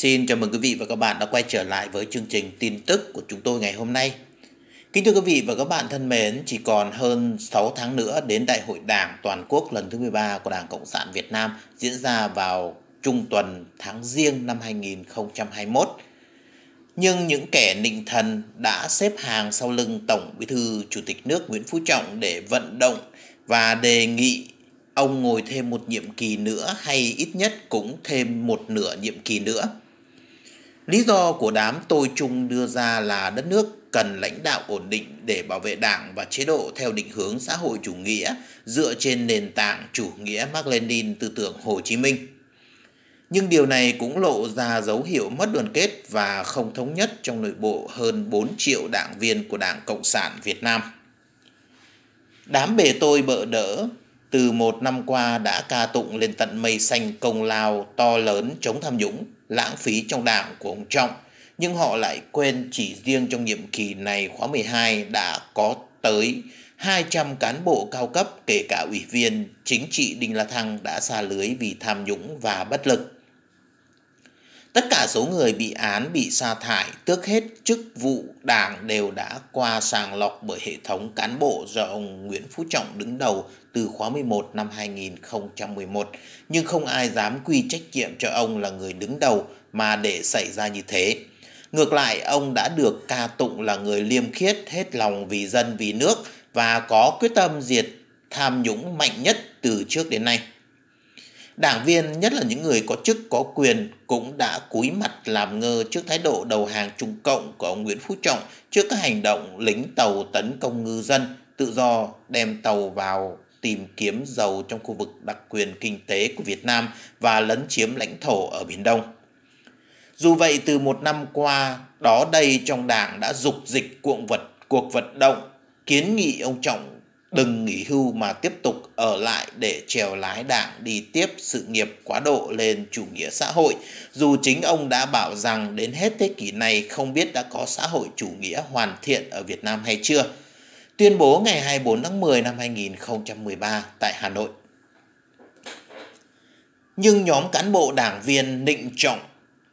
Xin chào mừng quý vị và các bạn đã quay trở lại với chương trình tin tức của chúng tôi ngày hôm nay. Kính thưa quý vị và các bạn thân mến, chỉ còn hơn 6 tháng nữa đến Đại hội Đảng Toàn quốc lần thứ 13 của Đảng Cộng sản Việt Nam diễn ra vào trung tuần tháng riêng năm 2021. Nhưng những kẻ nịnh thần đã xếp hàng sau lưng Tổng Bí thư Chủ tịch nước Nguyễn Phú Trọng để vận động và đề nghị ông ngồi thêm một nhiệm kỳ nữa hay ít nhất cũng thêm một nửa nhiệm kỳ nữa. Lý do của đám tôi chung đưa ra là đất nước cần lãnh đạo ổn định để bảo vệ đảng và chế độ theo định hướng xã hội chủ nghĩa dựa trên nền tảng chủ nghĩa Mark Lenin tư tưởng Hồ Chí Minh. Nhưng điều này cũng lộ ra dấu hiệu mất đoàn kết và không thống nhất trong nội bộ hơn 4 triệu đảng viên của Đảng Cộng sản Việt Nam. Đám bề tôi bợ đỡ từ một năm qua đã ca tụng lên tận mây xanh công lao to lớn chống tham nhũng lãng phí trong đảng của ông Trọng, nhưng họ lại quên chỉ riêng trong nhiệm kỳ này khóa 12 đã có tới 200 cán bộ cao cấp kể cả ủy viên chính trị Đinh La Thăng đã xa lưới vì tham nhũng và bất lực. Tất cả số người bị án bị sa thải, tước hết chức vụ đảng đều đã qua sàng lọc bởi hệ thống cán bộ do ông Nguyễn Phú Trọng đứng đầu từ khóa 11 năm 2011, nhưng không ai dám quy trách nhiệm cho ông là người đứng đầu mà để xảy ra như thế. Ngược lại, ông đã được ca tụng là người liêm khiết, hết lòng vì dân vì nước và có quyết tâm diệt tham nhũng mạnh nhất từ trước đến nay. Đảng viên, nhất là những người có chức có quyền, cũng đã cúi mặt làm ngơ trước thái độ đầu hàng Trung Cộng của ông Nguyễn Phú Trọng trước các hành động lính tàu tấn công ngư dân, tự do đem tàu vào tìm kiếm dầu trong khu vực đặc quyền kinh tế của Việt Nam và lấn chiếm lãnh thổ ở Biển Đông. Dù vậy, từ một năm qua, đó đây trong đảng đã dục dịch cuộn vật, cuộc vận động, kiến nghị ông Trọng đừng nghỉ hưu mà tiếp tục ở lại để trèo lái đảng đi tiếp sự nghiệp quá độ lên chủ nghĩa xã hội, dù chính ông đã bảo rằng đến hết thế kỷ này không biết đã có xã hội chủ nghĩa hoàn thiện ở Việt Nam hay chưa. Tuyên bố ngày 24 tháng 10 năm 2013 tại Hà Nội. Nhưng nhóm cán bộ đảng viên nịnh trọng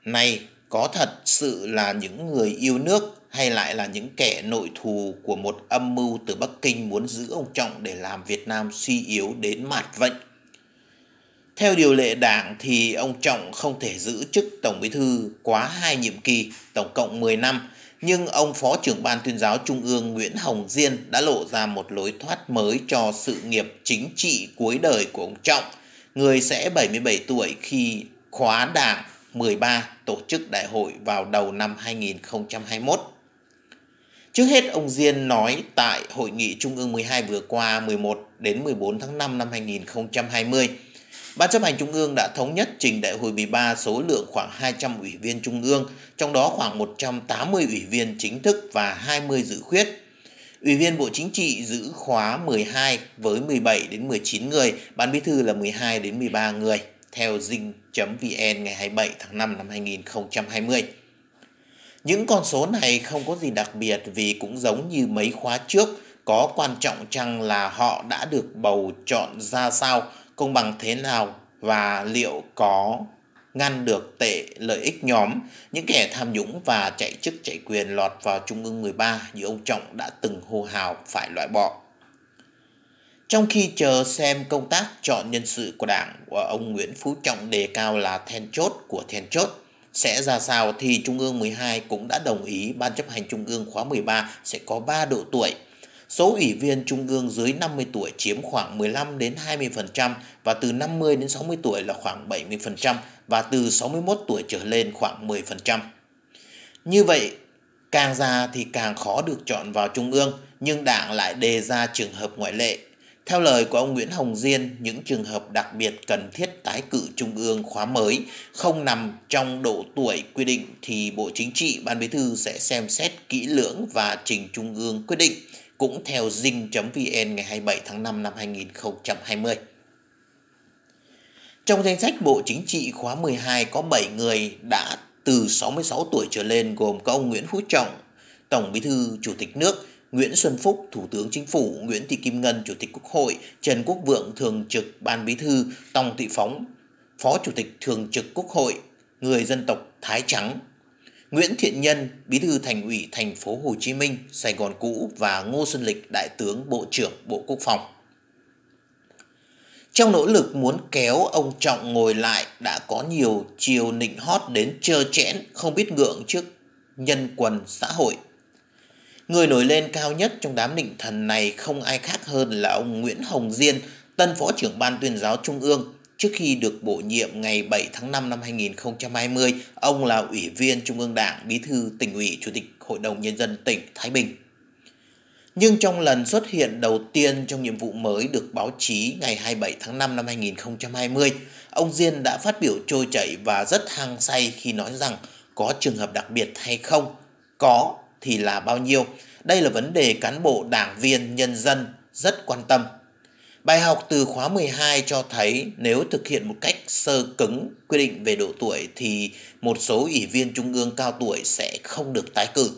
này có thật sự là những người yêu nước hay lại là những kẻ nội thù của một âm mưu từ Bắc Kinh muốn giữ ông Trọng để làm Việt Nam suy yếu đến mạt vệnh. Theo điều lệ đảng thì ông Trọng không thể giữ chức Tổng Bí Thư quá hai nhiệm kỳ, tổng cộng 10 năm, nhưng ông Phó trưởng Ban tuyên giáo Trung ương Nguyễn Hồng Diên đã lộ ra một lối thoát mới cho sự nghiệp chính trị cuối đời của ông Trọng, người sẽ 77 tuổi khi khóa đảng 13 tổ chức đại hội vào đầu năm 2021. Trước hết, ông Diên nói tại Hội nghị Trung ương 12 vừa qua 11 đến 14 tháng 5 năm 2020, Ban chấp hành Trung ương đã thống nhất trình đại hội 13 số lượng khoảng 200 ủy viên Trung ương, trong đó khoảng 180 ủy viên chính thức và 20 dự khuyết. Ủy viên Bộ Chính trị giữ khóa 12 với 17 đến 19 người, Ban Bí thư là 12 đến 13 người, theo dinh.vn ngày 27 tháng 5 năm 2020. Những con số này không có gì đặc biệt vì cũng giống như mấy khóa trước, có quan trọng chăng là họ đã được bầu chọn ra sao, công bằng thế nào và liệu có ngăn được tệ lợi ích nhóm, những kẻ tham nhũng và chạy chức chạy quyền lọt vào Trung ương 13 như ông Trọng đã từng hô hào phải loại bỏ. Trong khi chờ xem công tác chọn nhân sự của đảng, của ông Nguyễn Phú Trọng đề cao là then chốt của then chốt, sẽ ra sao thì Trung ương 12 cũng đã đồng ý Ban chấp hành Trung ương khóa 13 sẽ có 3 độ tuổi. Số ủy viên Trung ương dưới 50 tuổi chiếm khoảng 15 đến 20% và từ 50 đến 60 tuổi là khoảng 70% và từ 61 tuổi trở lên khoảng 10%. Như vậy, càng già thì càng khó được chọn vào Trung ương, nhưng đảng lại đề ra trường hợp ngoại lệ – theo lời của ông Nguyễn Hồng Diên, những trường hợp đặc biệt cần thiết tái cử Trung ương khóa mới không nằm trong độ tuổi quy định thì Bộ Chính trị Ban Bí thư sẽ xem xét kỹ lưỡng và trình Trung ương quyết định cũng theo dinh.vn ngày 27 tháng 5 năm 2020. Trong danh sách Bộ Chính trị khóa 12 có 7 người đã từ 66 tuổi trở lên gồm có ông Nguyễn Phú Trọng, Tổng Bí thư Chủ tịch nước, Nguyễn Xuân Phúc, Thủ tướng Chính phủ, Nguyễn Thị Kim Ngân, Chủ tịch Quốc hội, Trần Quốc Vượng, Thường trực Ban Bí thư, Tòng Thị Phóng, Phó Chủ tịch Thường trực Quốc hội, người dân tộc Thái Trắng, Nguyễn Thiện Nhân, Bí thư Thành ủy Thành phố Hồ Chí Minh, Sài Gòn cũ và Ngô Xuân Lịch, Đại tướng Bộ trưởng Bộ Quốc phòng. Trong nỗ lực muốn kéo ông Trọng ngồi lại đã có nhiều chiều nịnh hót đến trơ trẽn không biết ngượng trước nhân quần xã hội Người nổi lên cao nhất trong đám định thần này không ai khác hơn là ông Nguyễn Hồng Diên, tân Phó trưởng Ban tuyên giáo Trung ương. Trước khi được bổ nhiệm ngày 7 tháng 5 năm 2020, ông là Ủy viên Trung ương Đảng, Bí thư tỉnh ủy, Chủ tịch Hội đồng Nhân dân tỉnh Thái Bình. Nhưng trong lần xuất hiện đầu tiên trong nhiệm vụ mới được báo chí ngày 27 tháng 5 năm 2020, ông Diên đã phát biểu trôi chảy và rất hăng say khi nói rằng có trường hợp đặc biệt hay không. Có, thì là bao nhiêu? Đây là vấn đề cán bộ, đảng viên, nhân dân rất quan tâm. Bài học từ khóa 12 cho thấy nếu thực hiện một cách sơ cứng quy định về độ tuổi thì một số ủy viên trung ương cao tuổi sẽ không được tái cử.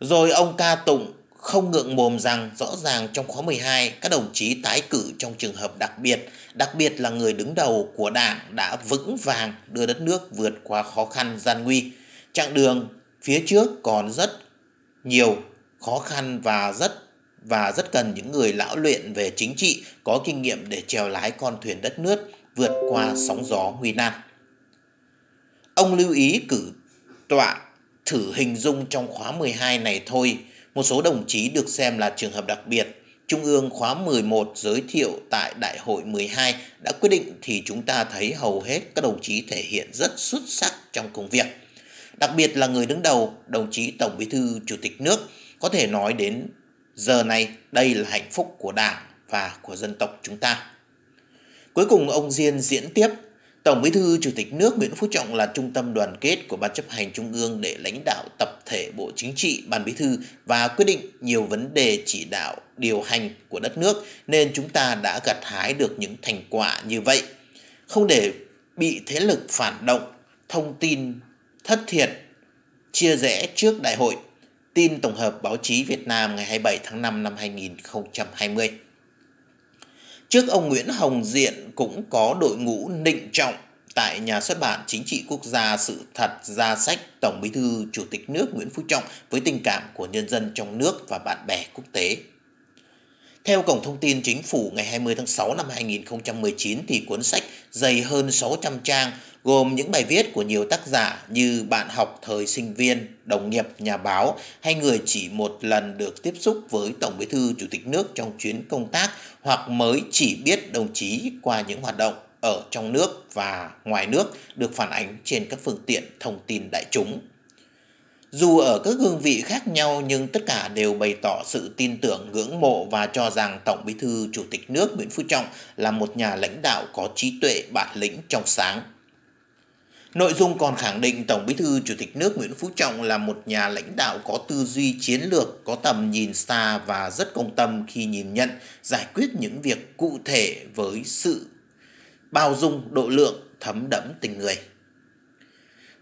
Rồi ông ca tụng không ngượng mồm rằng rõ ràng trong khóa 12 các đồng chí tái cử trong trường hợp đặc biệt, đặc biệt là người đứng đầu của đảng đã vững vàng đưa đất nước vượt qua khó khăn gian nguy. Chặng đường phía trước còn rất nhiều khó khăn và rất và rất cần những người lão luyện về chính trị có kinh nghiệm để chèo lái con thuyền đất nước vượt qua sóng gió nguy nan. Ông lưu ý cử tọa thử hình dung trong khóa 12 này thôi, một số đồng chí được xem là trường hợp đặc biệt. Trung ương khóa 11 giới thiệu tại Đại hội 12 đã quyết định thì chúng ta thấy hầu hết các đồng chí thể hiện rất xuất sắc trong công việc đặc biệt là người đứng đầu, đồng chí Tổng Bí thư Chủ tịch nước, có thể nói đến giờ này đây là hạnh phúc của Đảng và của dân tộc chúng ta. Cuối cùng ông Diên diễn tiếp, Tổng Bí thư Chủ tịch nước Nguyễn Phú Trọng là trung tâm đoàn kết của Ban chấp hành Trung ương để lãnh đạo tập thể Bộ Chính trị, Ban Bí thư và quyết định nhiều vấn đề chỉ đạo, điều hành của đất nước nên chúng ta đã gặt hái được những thành quả như vậy. Không để bị thế lực phản động, thông tin thất thiệt chia rẽ trước đại hội tin tổng hợp báo chí Việt Nam ngày 27 tháng 5 năm 2020. Trước ông Nguyễn Hồng Diện cũng có đội ngũ nịnh trọng tại nhà xuất bản Chính trị Quốc gia Sự thật ra sách Tổng Bí thư Chủ tịch nước Nguyễn Phú Trọng với tình cảm của nhân dân trong nước và bạn bè quốc tế theo Cổng Thông tin Chính phủ ngày 20 tháng 6 năm 2019 thì cuốn sách dày hơn 600 trang gồm những bài viết của nhiều tác giả như bạn học thời sinh viên, đồng nghiệp, nhà báo hay người chỉ một lần được tiếp xúc với Tổng Bí thư Chủ tịch nước trong chuyến công tác hoặc mới chỉ biết đồng chí qua những hoạt động ở trong nước và ngoài nước được phản ánh trên các phương tiện thông tin đại chúng. Dù ở các hương vị khác nhau nhưng tất cả đều bày tỏ sự tin tưởng ngưỡng mộ và cho rằng Tổng Bí thư Chủ tịch nước Nguyễn Phú Trọng là một nhà lãnh đạo có trí tuệ bản lĩnh trong sáng. Nội dung còn khẳng định Tổng Bí thư Chủ tịch nước Nguyễn Phú Trọng là một nhà lãnh đạo có tư duy chiến lược, có tầm nhìn xa và rất công tâm khi nhìn nhận, giải quyết những việc cụ thể với sự bao dung, độ lượng, thấm đẫm tình người.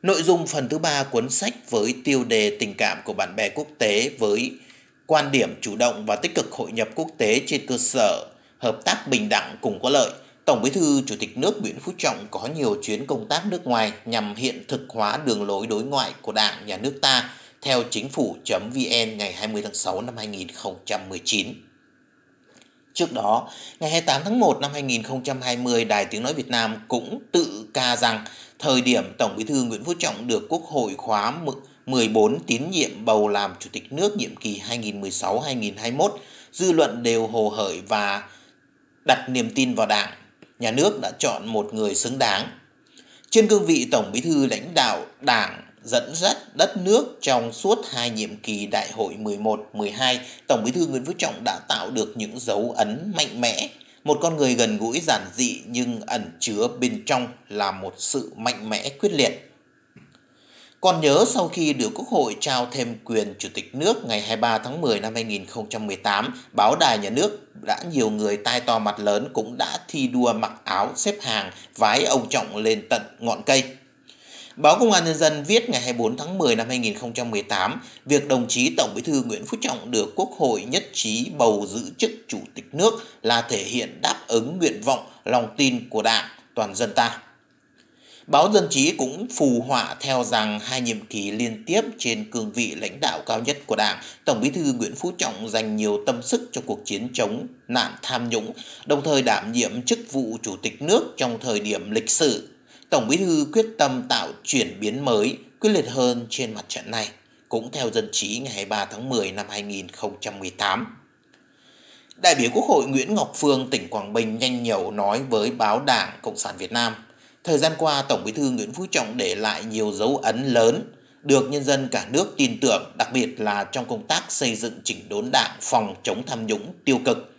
Nội dung phần thứ ba cuốn sách với tiêu đề tình cảm của bạn bè quốc tế với quan điểm chủ động và tích cực hội nhập quốc tế trên cơ sở hợp tác bình đẳng cùng có lợi. Tổng Bí thư Chủ tịch nước Nguyễn Phú Trọng có nhiều chuyến công tác nước ngoài nhằm hiện thực hóa đường lối đối ngoại của Đảng, Nhà nước ta theo chính phủ.vn ngày 20 tháng 6 năm 2019. Trước đó, ngày 28 tháng 1 năm 2020, Đài Tiếng Nói Việt Nam cũng tự ca rằng thời điểm Tổng Bí thư Nguyễn Phú Trọng được Quốc hội khóa 14 tín nhiệm bầu làm Chủ tịch nước nhiệm kỳ 2016-2021, dư luận đều hồ hởi và đặt niềm tin vào đảng. Nhà nước đã chọn một người xứng đáng. Trên cương vị Tổng Bí thư lãnh đạo đảng dẫn dắt đất nước trong suốt hai nhiệm kỳ Đại hội 11-12, Tổng Bí thư Nguyễn Phú Trọng đã tạo được những dấu ấn mạnh mẽ. Một con người gần gũi giản dị nhưng ẩn chứa bên trong là một sự mạnh mẽ quyết liệt. Còn nhớ sau khi được Quốc hội trao thêm quyền Chủ tịch nước ngày 23 tháng 10 năm 2018, báo đài nhà nước đã nhiều người tai to mặt lớn cũng đã thi đua mặc áo xếp hàng vái ông Trọng lên tận ngọn cây. Báo Công an Nhân dân viết ngày 24 tháng 10 năm 2018, việc đồng chí Tổng Bí thư Nguyễn Phú Trọng được Quốc hội nhất trí bầu giữ chức Chủ tịch nước là thể hiện đáp ứng nguyện vọng, lòng tin của Đảng, toàn dân ta. Báo Dân Chí cũng phù họa theo rằng hai nhiệm kỳ liên tiếp trên cương vị lãnh đạo cao nhất của Đảng, Tổng Bí thư Nguyễn Phú Trọng dành nhiều tâm sức cho cuộc chiến chống nạn tham nhũng, đồng thời đảm nhiệm chức vụ Chủ tịch nước trong thời điểm lịch sử Tổng Bí thư quyết tâm tạo chuyển biến mới, quyết liệt hơn trên mặt trận này, cũng theo dân trí ngày 23 tháng 10 năm 2018. Đại biểu Quốc hội Nguyễn Ngọc Phương tỉnh Quảng Bình nhanh nhẩu nói với báo Đảng Cộng sản Việt Nam, thời gian qua Tổng Bí thư Nguyễn Phú Trọng để lại nhiều dấu ấn lớn, được nhân dân cả nước tin tưởng, đặc biệt là trong công tác xây dựng chỉnh đốn đảng phòng chống tham nhũng tiêu cực,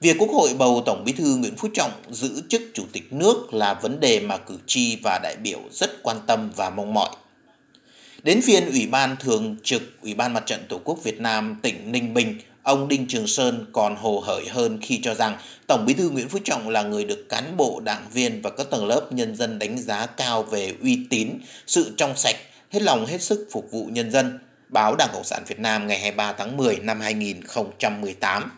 Việc Quốc hội bầu Tổng Bí thư Nguyễn Phú Trọng giữ chức Chủ tịch nước là vấn đề mà cử tri và đại biểu rất quan tâm và mong mỏi. Đến phiên Ủy ban Thường trực Ủy ban Mặt trận Tổ quốc Việt Nam tỉnh Ninh Bình, ông Đinh Trường Sơn còn hồ hởi hơn khi cho rằng Tổng Bí thư Nguyễn Phú Trọng là người được cán bộ, đảng viên và các tầng lớp nhân dân đánh giá cao về uy tín, sự trong sạch, hết lòng hết sức phục vụ nhân dân. Báo Đảng Cộng sản Việt Nam ngày 23 tháng 10 năm 2018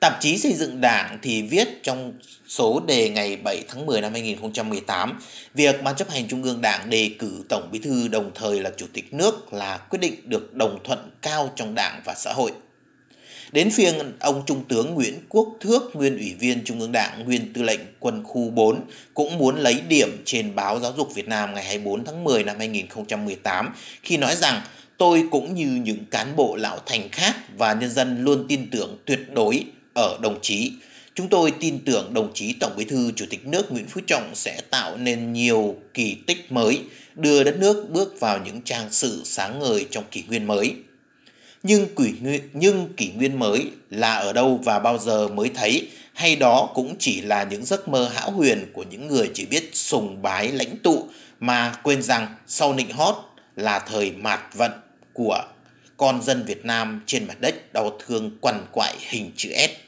Tạp chí xây dựng đảng thì viết trong số đề ngày 7 tháng 10 năm 2018, việc Ban chấp hành Trung ương Đảng đề cử Tổng Bí thư đồng thời là Chủ tịch nước là quyết định được đồng thuận cao trong đảng và xã hội. Đến phiên ông Trung tướng Nguyễn Quốc Thước, nguyên ủy viên Trung ương Đảng, nguyên tư lệnh quân khu 4, cũng muốn lấy điểm trên báo Giáo dục Việt Nam ngày 24 tháng 10 năm 2018 khi nói rằng tôi cũng như những cán bộ lão thành khác và nhân dân luôn tin tưởng tuyệt đối ở đồng chí. Chúng tôi tin tưởng đồng chí Tổng Bí thư Chủ tịch nước Nguyễn Phú Trọng sẽ tạo nên nhiều kỳ tích mới, đưa đất nước bước vào những trang sử sáng ngời trong kỷ nguyên mới. Nhưng kỷ nguyên, nhưng kỷ nguyên mới là ở đâu và bao giờ mới thấy hay đó cũng chỉ là những giấc mơ hão huyền của những người chỉ biết sùng bái lãnh tụ mà quên rằng sau nịnh hót là thời mạt vận của con dân Việt Nam trên mặt đất đau thương quằn quại hình chữ S.